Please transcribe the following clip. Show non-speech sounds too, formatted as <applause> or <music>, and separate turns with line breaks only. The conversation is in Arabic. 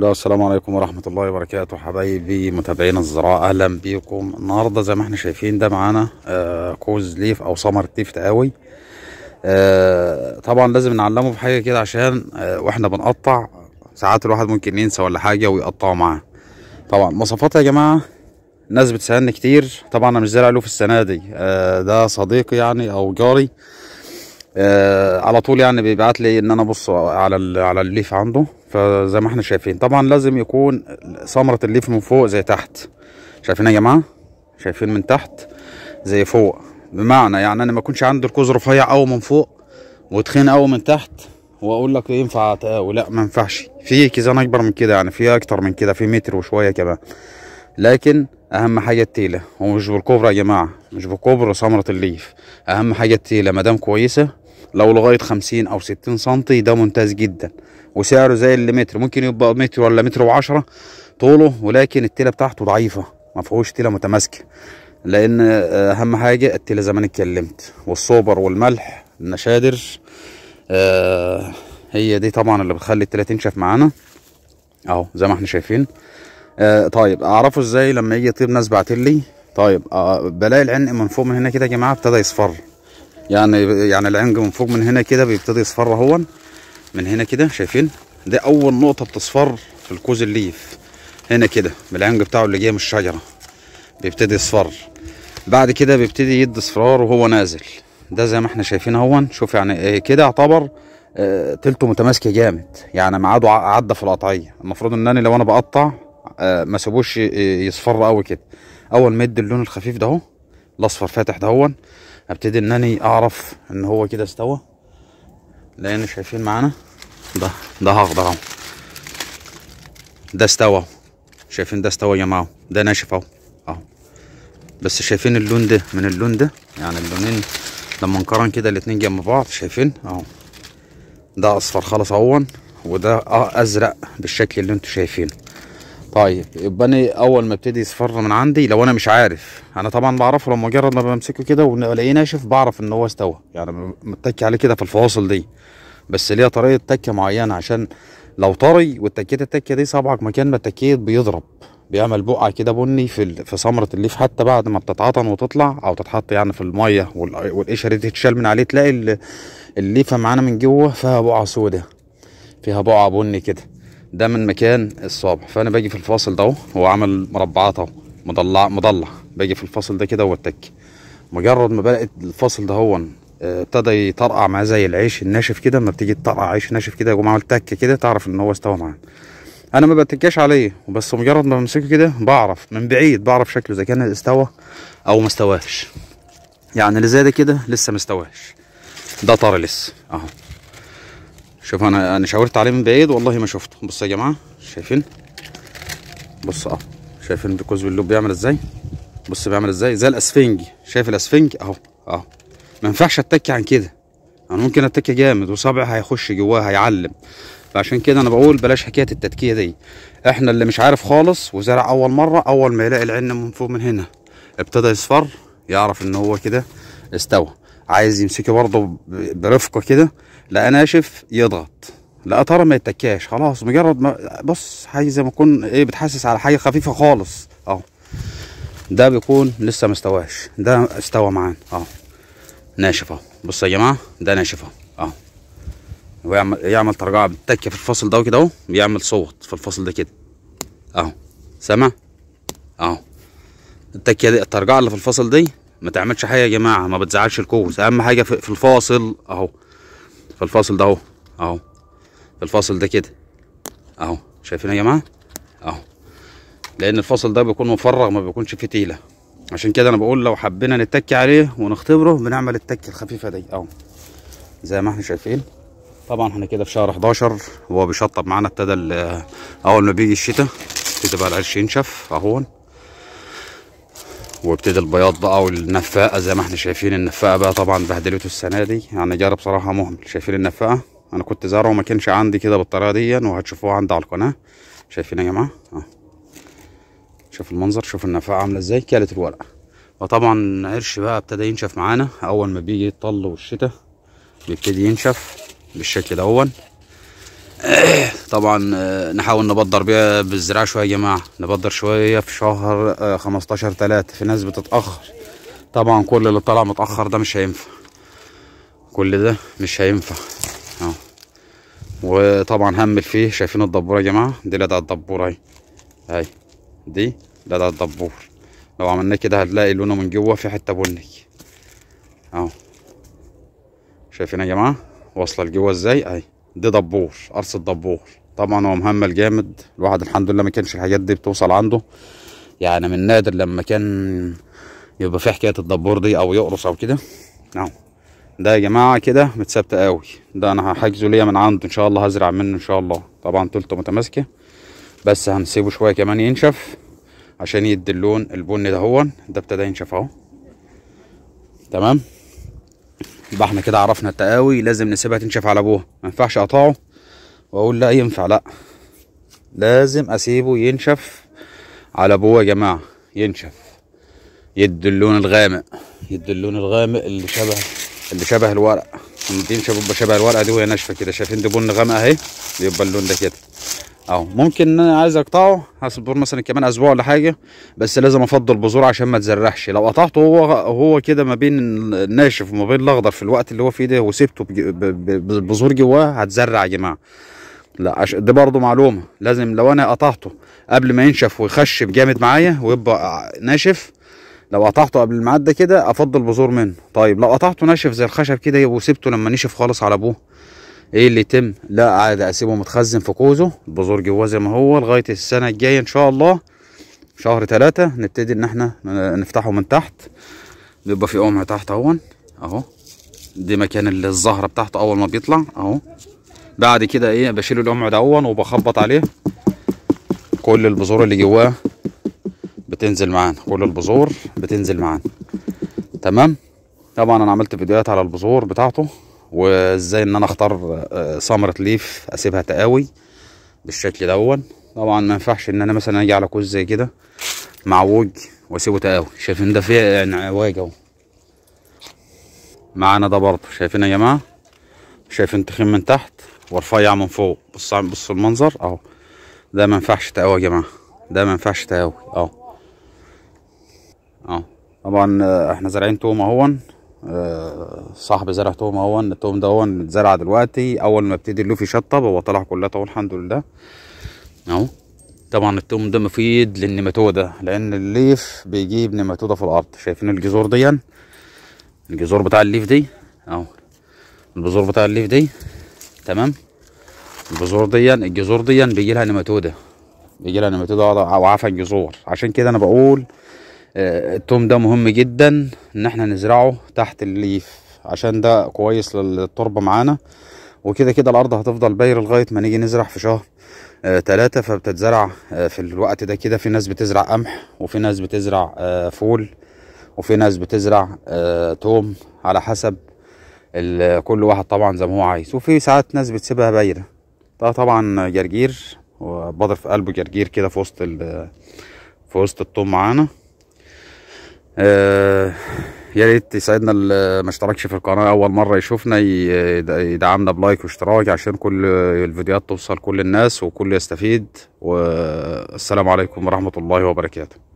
الله السلام عليكم ورحمة الله وبركاته حبايبي متابعين الزراعة أهلا بيكم النهاردة زي ما احنا شايفين ده معانا آه، كوز ليف أو سمر تيف تقاوي آه، طبعا لازم نعلمه بحاجة كده عشان آه، واحنا بنقطع ساعات الواحد ممكن ينسى ولا حاجة ويقطعه معاه طبعا مواصفات يا جماعة ناس بتسألني كتير طبعا أنا مش زارع له في السنة دي ده صديقي يعني أو جاري آه على طول يعني بيبعت لي ان انا ابص على على الليف عنده فزي ما احنا شايفين طبعا لازم يكون ثمره الليف من فوق زي تحت شايفين يا جماعه شايفين من تحت زي فوق بمعنى يعني انا ما اكونش عندي الكوز رفيع قوي من فوق وتخين قوي من تحت واقول لك ينفع تقاوي لا ما ينفعش في كيزان اكبر من كده يعني في اكتر من كده في متر وشويه كمان لكن اهم حاجه التيله ومش بالكوبرا يا جماعه مش بالكوبرا ثمره الليف اهم حاجه التيله مدام كويسه لو لغايه 50 او 60 سم ده ممتاز جدا وسعره زي اللي متر ممكن يبقى متر ولا متر وعشرة طوله ولكن التيله بتاعته ضعيفه ما فيهوش تيله متماسكه لان آه، اهم حاجه التيله زي ما انا اتكلمت والسوبر والملح النشادر آه هي دي طبعا اللي بتخلي التيله تنشف معانا اهو زي ما احنا شايفين آه طيب اعرفه ازاي لما يجي يطير ناس بعتلي طيب آه بلاقي العنق من فوق من هنا كده يا جماعه ابتدى يصفر يعني يعني العنج من فوق من هنا كده بيبتدي يصفر اهون من هنا كده شايفين ده اول نقطه بتصفر في الكوز الليف هنا كده بالعنج بتاعه اللي جاي من الشجره بيبتدي يصفر بعد كده بيبتدي يدي اصفرار وهو نازل ده زي ما احنا شايفين اهون شوف يعني إيه كده يعتبر آه تلته متماسكه جامد يعني ميعاده عدى في القطعيه المفروض ان انا لو انا بقطع آه ما سيبوش آه، يصفر قوي كده اول ما يدي اللون الخفيف ده اهو الاصفر فاتح ده دهون ابتدي ان انا اعرف ان هو كده استوى لان شايفين معانا ده ده هخضر اهو ده استوى شايفين ده استوى يا جماعه ده ناشف اهو اهو بس شايفين اللون ده من اللون ده يعني اللونين لما نقارن كده الاتنين جنب بعض شايفين اهو ده اصفر خالص اهون وده ازرق بالشكل اللي انتوا شايفينه طيب يبقى انا اول ما ابتدي يصفر من عندي لو انا مش عارف انا طبعا بعرفه لما مجرد ما بمسكه كده والاقيه ناشف بعرف ان هو استوى يعني متكي عليه كده في الفواصل دي بس ليها طريقه تكه معينه عشان لو طري واتكيت التكه دي صبعك مكان ما اتكيت بيضرب بيعمل بقع كده بني في في ثمره الليف حتى بعد ما بتتعطن وتطلع او تتحط يعني في الميه والقشره دي تتشال من عليه تلاقي الليفه معانا من جوه فيها بقع سوداء فيها بقع بني كده ده من مكان الصابع فانا باجي في الفاصل ده هو عمل مربعات اهو مضلع مضلع باجي في الفاصل ده كده واتك مجرد ما بقت الفاصل ده هو آه، ابتدى يطرقع معاه زي العيش الناشف كده ما بتيجي تطرقع عيش ناشف كده يقوم عامل تكه كده تعرف ان هو استوى معاه انا ما بتكاش عليه بس مجرد ما بمسكه كده بعرف من بعيد بعرف شكله اذا كان استوى او ما استواش يعني اللي زي ده كده لسه ما استواش ده طار لسه اهو شوف انا انا شاورت عليه من بعيد والله ما شفته بصوا يا جماعه شايفين بص اه شايفين بكوز باللوب بيعمل ازاي بص بيعمل ازاي زي الاسفنج شايف الاسفنج اهو اهو ما ينفعش اتكي عن كده انا ممكن اتكي جامد وصابع هيخش جواه هيعلم فعشان كده انا بقول بلاش حكايه التتكيه دي احنا اللي مش عارف خالص وزرع اول مره اول ما يلاقي العن من فوق من هنا ابتدى يصفر يعرف ان هو كده استوى عايز يمسكه برضه برفقه كده لا ناشف يضغط لا ترى ما يتكاش خلاص مجرد ما بص حاجه زي ما تكون ايه بتحسس على حاجه خفيفه خالص اهو ده بيكون لسه ما استواش ده استوى معانا اهو ناشف اهو بصوا يا جماعه ده ناشف اهو آه. ويعمل يعمل ترجعه بالتكه في الفصل ده كده اهو بيعمل صوت في الفصل ده كده اهو سامع اهو التكيه دي الترجعه اللي في الفصل دي ما تعملش حاجه يا جماعه ما بتزعلش الكوز اهم حاجه في الفاصل اهو فالفاصل ده اهو اهو الفاصل ده كده اهو شايفين يا جماعه اهو لان الفاصل ده بيكون مفرغ ما بيكونش فيه تيله عشان كده انا بقول لو حبينا نتكي عليه ونختبره بنعمل التكه الخفيفه دي اهو زي ما احنا شايفين طبعا احنا كده في شهر 11 هو بيشطب معانا ابتدى اول ما بيجي الشتاء بتبقى العرش ينشف اهون وابتدى البياض بقى والنفاقه زي ما احنا شايفين النفاقه بقى طبعا بهدلته السنه دي يعني جرب بصراحه مهمل شايفين النفاقه انا كنت زارعه ما كانش عندي كده بالطريقه دي وهتشوفوها عندي على القناه شايفين يا جماعه اه شوف المنظر شوف النفاقه عامله ازاي كلت الورقه وطبعا عرش بقى ابتدى ينشف معانا اول ما بيجي الطل والشتاء بيبتدي ينشف بالشكل دهون <clears throat> طبعا آه، نحاول نبدر بيها بالزراعه شويه يا جماعه نبدر شويه في شهر آه، خمستاشر تلاتة في ناس بتتاخر طبعا كل اللي طالع متاخر ده مش هينفع كل ده مش هينفع اهو وطبعا همل فيه شايفين الدبوره يا جماعه دي لدع الدبوره اهي اهي دي لدع الدبور لو عملناه كده هتلاقي لونه من جوه في حته بني اهو شايفين يا جماعه واصله لجوه ازاي اهي دي دبور قرص الدبور طبعا هو مهمل جامد الواحد الحمد لله ما كانش الحاجات دي بتوصل عنده يعني من نادر لما كان يبقى في حكايه الدبور دي او يقرص او كده اهو ده يا جماعه كده متثبت قوي ده انا هحجزه ليا من عنده ان شاء الله هزرع منه ان شاء الله طبعا طولته متماسكه بس هنسيبه شويه كمان ينشف عشان يدي اللون البني ده هو ده ابتدى ينشف اهو تمام يبقى احنا كده عرفنا التقاوي لازم نسيبها تنشف على ابوها ما ينفعش اقطعه واقول لا ينفع لا لازم اسيبه ينشف على ابوه يا جماعه ينشف يدي اللون الغامق يدي اللون الغامق اللي شبه اللي شبه الورق لما شبه الورقه دي وهي ناشفه كده شايفين دي بن غامق اهي يبقى اللون ده كده اهو ممكن ان انا عايز اقطعه هصبر مثلا كمان اسبوع ولا حاجه بس لازم افضل البذور عشان ما تزرعش لو قطعته هو هو كده ما بين الناشف وما بين الاخضر في الوقت اللي هو فيه ده وسبته بذور جواه هتزرع يا جماعه لا عش... دي برضو معلومه لازم لو انا قطعته قبل ما ينشف ويخشب جامد معايا ويبقى ناشف لو قطعته قبل الميعاد ده كده افضل بذور منه طيب لو قطعته ناشف زي الخشب كده وسبته لما نشف خالص على ابوه ايه اللي يتم لا عادي اسيبه متخزن في كوزه البذور جواه زي ما هو لغايه السنه الجايه ان شاء الله شهر ثلاثة نبتدي ان احنا نفتحه من تحت بيبقى في قمع تحت اهو اهو دي مكان الزهره بتاعته اول ما بيطلع اهو بعد كده ايه بشيل القمع ده اهو وبخبط عليه كل البذور اللي جواه بتنزل معانا كل البذور بتنزل معانا تمام طبعا انا عملت فيديوهات على البذور بتاعته وازاي ان انا اختار آه، ثمره ليف اسيبها تقاوي بالشكل دون طبعا ما ينفعش ان انا مثلا اجي على كوز زي كده معوج واسيبه تقاوي شايفين ده فيه يعني عواج اهو معانا ده برضه شايفين يا جماعه شايفين تخين من تحت ورفيع من فوق بص بص المنظر اهو ده ما ينفعش تقاوي يا جماعه ده ما ينفعش تقاوي اهو اهو طبعا آه، احنا زارعين توم اهون آه، صاحب زرع توم اهون التوم ده اهون اتزرع دلوقتي اول ما ابتدي اللوفي شطب هو طلع كلها اهو الحمد لله اهو طبعا التوم ده مفيد للنيماتوده لان الليف بيجيب نيماتوده في الارض شايفين الجذور دي الجذور بتاع الليف دي اهو البذور بتاع الليف دي تمام البذور دي الجذور دي بيجي لها نيماتوده بيجي لها نيماتوده وعفن جذور عشان كده انا بقول آه، التوم ده مهم جدا ان احنا نزرعه تحت الليف عشان ده كويس للتربة معانا وكده كده الارض هتفضل باير لغاية ما نيجي نزرع في شهر آه، تلاتة فبتتزرع آه، في الوقت ده كده في ناس بتزرع قمح وفي ناس بتزرع فول وفي ناس بتزرع توم على حسب كل واحد طبعا زي ما هو عايز وفي ساعات ناس بتسيبها بايرة ده طبعا جرجير وبضر في قلبه جرجير كده في وسط في وسط التوم معانا آه، يا ريت يسعدنا اللي ما اشتركش في القناه اول مره يشوفنا يدعمنا بلايك واشتراك عشان كل الفيديوهات توصل كل الناس وكل يستفيد والسلام عليكم ورحمه الله وبركاته